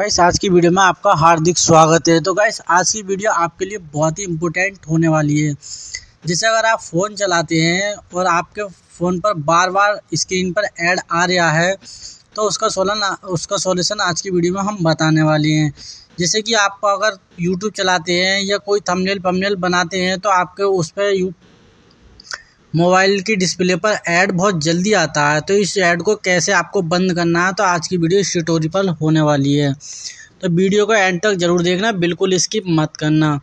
guys आज की video में आपका हार्दिक स्वागत है तो गाइस आज की वीडियो आपके लिए बहुत ही इम्पोर्टेंट होने वाली है जैसे अगर आप फ़ोन चलाते हैं और आपके फ़ोन पर बार बार स्क्रीन पर ऐड आ रहा है तो उसका सोलन उसका सोल्यूशन आज की वीडियो में हम बताने वाले हैं जैसे कि आप अगर यूट्यूब चलाते हैं या कोई थंबनेल पमनेल बनाते हैं तो आपके उस पर मोबाइल की डिस्प्ले पर ऐड बहुत जल्दी आता है तो इस ऐड को कैसे आपको बंद करना है तो आज की वीडियो स्टोरी पर होने वाली है तो वीडियो को एंड तक ज़रूर देखना बिल्कुल स्किप मत करना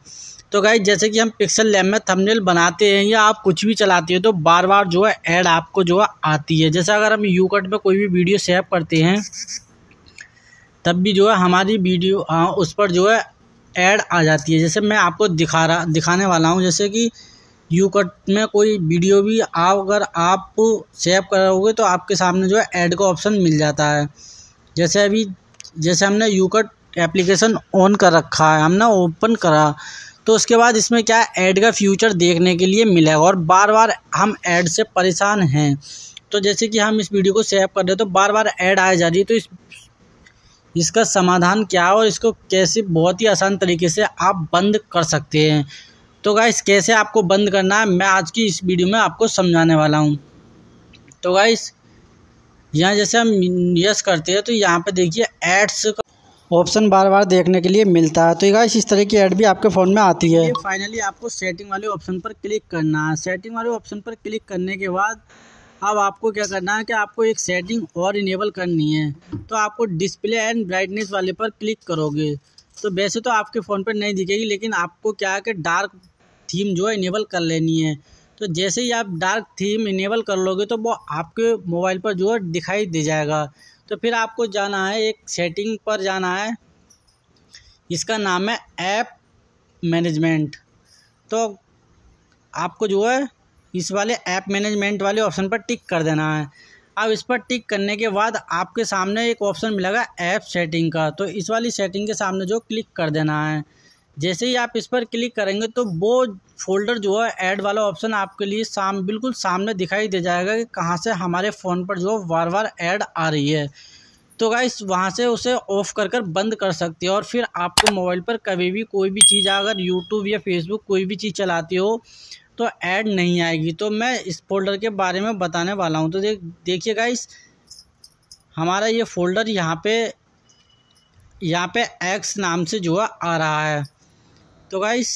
तो गाइज जैसे कि हम पिक्सल लैब में थंबनेल बनाते हैं या आप कुछ भी चलाते हो तो बार बार जो है ऐड आपको जो है आती है जैसे अगर हम यू कट में कोई भी वीडियो सेव करते हैं तब भी जो है हमारी वीडियो आ, हाँ, उस पर जो है ऐड आ जाती है जैसे मैं आपको दिखा रहा दिखाने वाला हूँ जैसे कि यू कट में कोई वीडियो भी आप अगर आप सेव करोगे तो आपके सामने जो है ऐड का ऑप्शन मिल जाता है जैसे अभी जैसे हमने यू कट एप्लीकेशन ऑन कर रखा है हमने ओपन करा तो उसके बाद इसमें क्या ऐड का फ्यूचर देखने के लिए मिलेगा और बार बार हम ऐड से परेशान हैं तो जैसे कि हम इस वीडियो को सेव कर रहे तो बार बार ऐड आ जा रही है तो इस इसका समाधान क्या है और इसको कैसे बहुत ही आसान तरीके से आप बंद कर सकते हैं तो गाइस कैसे आपको बंद करना है मैं आज की इस वीडियो में आपको समझाने वाला हूँ तो गाइस यहाँ जैसे हम यस करते हैं तो यहाँ पे देखिए एड्स का ऑप्शन बार बार देखने के लिए मिलता है तो ये गाइस इस तरह की एड भी आपके फ़ोन में आती है फाइनली आपको सेटिंग वाले ऑप्शन पर क्लिक करना है सेटिंग वाले ऑप्शन पर क्लिक करने के बाद अब आपको क्या करना है कि आपको एक सेटिंग और इनेबल करनी है तो आपको डिस्प्ले एंड ब्राइटनेस वाले पर क्लिक करोगे तो वैसे तो आपके फ़ोन पर नहीं दिखेगी लेकिन आपको क्या है कि डार्क थीम जो है इनेबल कर लेनी है तो जैसे ही आप डार्क थीम इनेबल कर लोगे तो वो आपके मोबाइल पर जो है दिखाई दे जाएगा तो फिर आपको जाना है एक सेटिंग पर जाना है इसका नाम है ऐप मैनेजमेंट तो आपको जो है इस वाले ऐप मैनेजमेंट वाले ऑप्शन पर टिक कर देना है अब इस पर टिक करने के बाद आपके सामने एक ऑप्शन मिलेगा ऐप सेटिंग का तो इस वाली सेटिंग के सामने जो क्लिक कर देना है जैसे ही आप इस पर क्लिक करेंगे तो वो फोल्डर जो है ऐड वाला ऑप्शन आपके लिए साम बिल्कुल सामने दिखाई दे जाएगा कि कहाँ से हमारे फ़ोन पर जो बार बार ऐड आ रही है तो गाइस वहाँ से उसे ऑफ़ कर कर बंद कर सकते हो और फिर आपको मोबाइल पर कभी भी कोई भी चीज़ अगर यूट्यूब या फेसबुक कोई भी चीज़ चलाती हो तो ऐड नहीं आएगी तो मैं इस फोल्डर के बारे में बताने वाला हूँ तो देख देखिए गाइस हमारा ये फ़ोल्डर यहाँ पे यहाँ पे एक्स नाम से जो है आ रहा है तो गाइस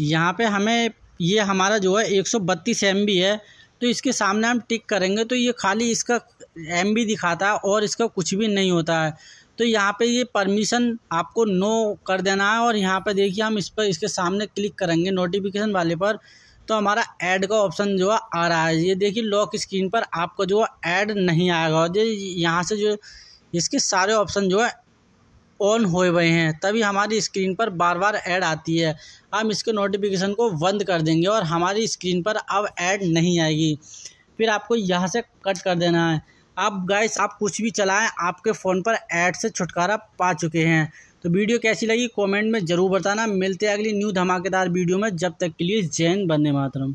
यहाँ पे हमें ये हमारा जो है एक सौ बत्तीस एम है तो इसके सामने हम टिक करेंगे तो ये खाली इसका एम दिखाता है और इसका कुछ भी नहीं होता है तो यहाँ पे ये परमिशन आपको नो कर देना है और यहाँ पे देखिए हम इस पर इसके सामने क्लिक करेंगे नोटिफिकेशन वाले पर तो हमारा ऐड का ऑप्शन जो है आ रहा है ये देखिए लॉक स्क्रीन पर आपका जो है ऐड नहीं आएगा और ये यहाँ से जो इसके सारे ऑप्शन जो है ऑन हो गए हैं तभी हमारी स्क्रीन पर बार बार ऐड आती है हम इसके नोटिफिकेशन को बंद कर देंगे और हमारी स्क्रीन पर अब ऐड नहीं आएगी फिर आपको यहाँ से कट कर देना है अब गाइस आप कुछ भी चलाएं आपके फ़ोन पर ऐड से छुटकारा पा चुके हैं तो वीडियो कैसी लगी कमेंट में ज़रूर बताना मिलते हैं अगली न्यू धमाकेदार वीडियो में जब तक के लिए जैन बंदे मातरम